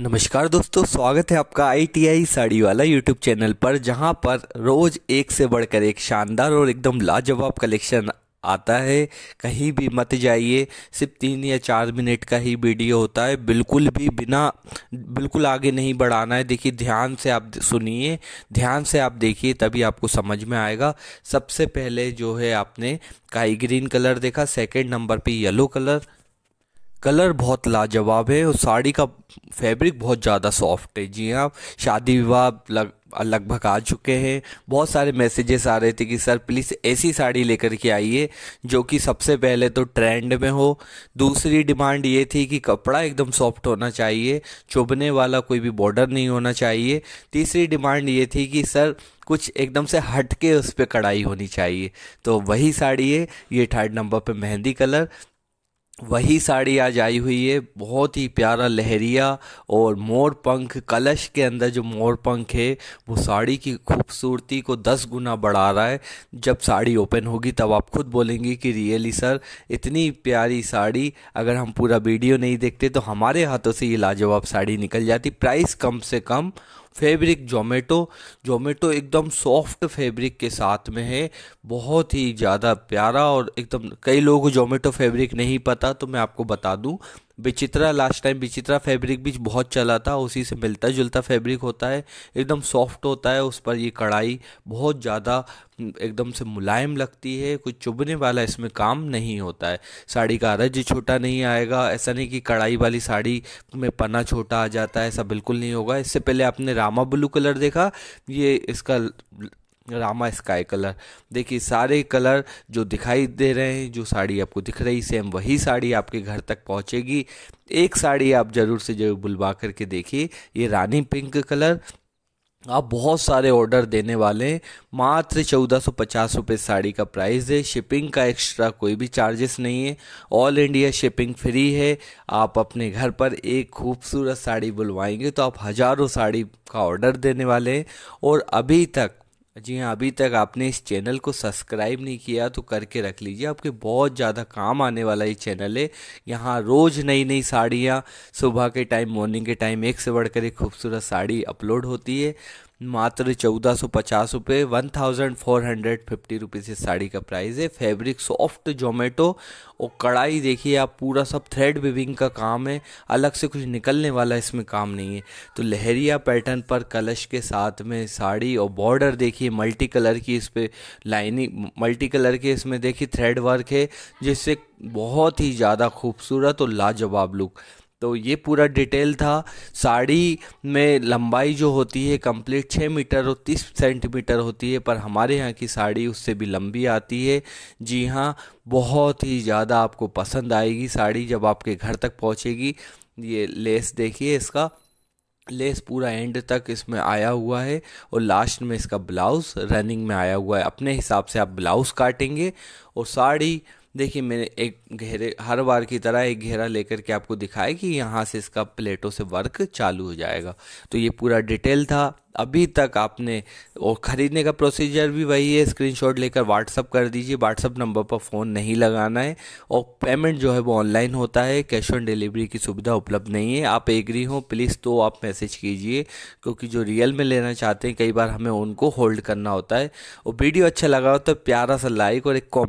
नमस्कार दोस्तों स्वागत है आपका आईटीआई साड़ी वाला यूट्यूब चैनल पर जहां पर रोज़ एक से बढ़कर एक शानदार और एकदम लाजवाब कलेक्शन आता है कहीं भी मत जाइए सिर्फ तीन या चार मिनट का ही वीडियो होता है बिल्कुल भी बिना बिल्कुल आगे नहीं बढ़ाना है देखिए ध्यान से आप सुनिए ध्यान से आप देखिए तभी आपको समझ में आएगा सबसे पहले जो है आपने काई ग्रीन कलर देखा सेकंड नंबर पे येलो कलर कलर बहुत लाजवाब है और साड़ी का फैब्रिक बहुत ज़्यादा सॉफ्ट है जी हाँ शादी विवाह लग लगभग आ चुके हैं बहुत सारे मैसेजेस आ रहे थे कि सर प्लीज़ ऐसी साड़ी लेकर के आइए जो कि सबसे पहले तो ट्रेंड में हो दूसरी डिमांड ये थी कि कपड़ा एकदम सॉफ्ट होना चाहिए चुभने वाला कोई भी बॉर्डर नहीं होना चाहिए तीसरी डिमांड ये थी कि सर कुछ एकदम से हट के उस पर कढ़ाई होनी चाहिए तो वही साड़ी है ये थर्ड नंबर पर मेहंदी कलर वही साड़ी आज आई हुई है बहुत ही प्यारा लहरिया और मोर पंख कलश के अंदर जो मोर पंख है वो साड़ी की खूबसूरती को दस गुना बढ़ा रहा है जब साड़ी ओपन होगी तब आप खुद बोलेंगे कि रियली सर इतनी प्यारी साड़ी अगर हम पूरा वीडियो नहीं देखते तो हमारे हाथों से ये लाजवाब साड़ी निकल जाती प्राइस कम से कम फैब्रिक जोमेटो जोमेटो एकदम सॉफ्ट फैब्रिक के साथ में है बहुत ही ज़्यादा प्यारा और एकदम कई लोगों को जोमेटो फैब्रिक नहीं पता तो मैं आपको बता दूं विचित्रा लास्ट टाइम विचित्रा फैब्रिक भी बहुत चला था उसी से मिलता जुलता फैब्रिक होता है एकदम सॉफ्ट होता है उस पर ये कढ़ाई बहुत ज़्यादा हम्म, एकदम से मुलायम लगती है कुछ चुभने वाला इसमें काम नहीं होता है साड़ी का रज छोटा नहीं आएगा ऐसा नहीं कि कढ़ाई वाली साड़ी में पना छोटा आ जाता है ऐसा बिल्कुल नहीं होगा इससे पहले आपने रामा ब्लू कलर देखा ये इसका रामा स्काई कलर देखिए सारे कलर जो दिखाई दे रहे हैं जो साड़ी आपको दिख रही सेम वही साड़ी आपके घर तक पहुंचेगी एक साड़ी आप ज़रूर से ज़रूर बुलवा करके देखिए ये रानी पिंक कलर आप बहुत सारे ऑर्डर देने वाले हैं मात्र चौदह सौ पचास रुपये साड़ी का प्राइस है शिपिंग का एक्स्ट्रा कोई भी चार्जेस नहीं है ऑल इंडिया शिपिंग फ्री है आप अपने घर पर एक खूबसूरत साड़ी बुलवाएंगे तो आप हज़ारों साड़ी का ऑर्डर देने वाले हैं और अभी तक जी हाँ अभी तक आपने इस चैनल को सब्सक्राइब नहीं किया तो करके रख लीजिए आपके बहुत ज़्यादा काम आने वाला ये चैनल है यहाँ रोज़ नई नई साड़ियाँ सुबह के टाइम मॉर्निंग के टाइम एक से बढ़कर एक खूबसूरत साड़ी अपलोड होती है मात्र चौदह सौ पचास रुपये one thousand four hundred fifty rupees इस साड़ी का प्राइस है फैब्रिक सॉफ्ट जोमेटो और कढ़ाई देखिए आप पूरा सब थ्रेड विविंग का काम है अलग से कुछ निकलने वाला इसमें काम नहीं है तो लहरिया पैटर्न पर कलश के साथ में साड़ी और बॉर्डर देखिए मल्टी कलर की इस पर लाइनिंग मल्टी कलर के इसमें देखिए थ्रेड वर्क है जिससे बहुत ही ज़्यादा खूबसूरत और लाजवाब लुक तो ये पूरा डिटेल था साड़ी में लंबाई जो होती है कंप्लीट छः मीटर और तीस सेंटीमीटर होती है पर हमारे यहाँ की साड़ी उससे भी लंबी आती है जी हाँ बहुत ही ज़्यादा आपको पसंद आएगी साड़ी जब आपके घर तक पहुँचेगी ये लेस देखिए इसका लेस पूरा एंड तक इसमें आया हुआ है और लास्ट में इसका ब्लाउज़ रनिंग में आया हुआ है अपने हिसाब से आप ब्लाउज़ काटेंगे और साड़ी देखिए मैंने एक घेरे हर बार की तरह एक घेरा लेकर के आपको दिखाया कि यहाँ से इसका प्लेटों से वर्क चालू हो जाएगा तो ये पूरा डिटेल था अभी तक आपने और ख़रीदने का प्रोसीजर भी वही है स्क्रीनशॉट लेकर व्हाट्सअप कर दीजिए व्हाट्सअप नंबर पर फ़ोन नहीं लगाना है और पेमेंट जो है वो ऑनलाइन होता है कैश ऑन डिलीवरी की सुविधा उपलब्ध नहीं है आप एग्री हो प्लीज़ तो आप मैसेज कीजिए क्योंकि जो रियल में लेना चाहते हैं कई बार हमें उनको होल्ड करना होता है और वीडियो अच्छा लगा हो तो प्यारा सा लाइक और एक कॉमेंट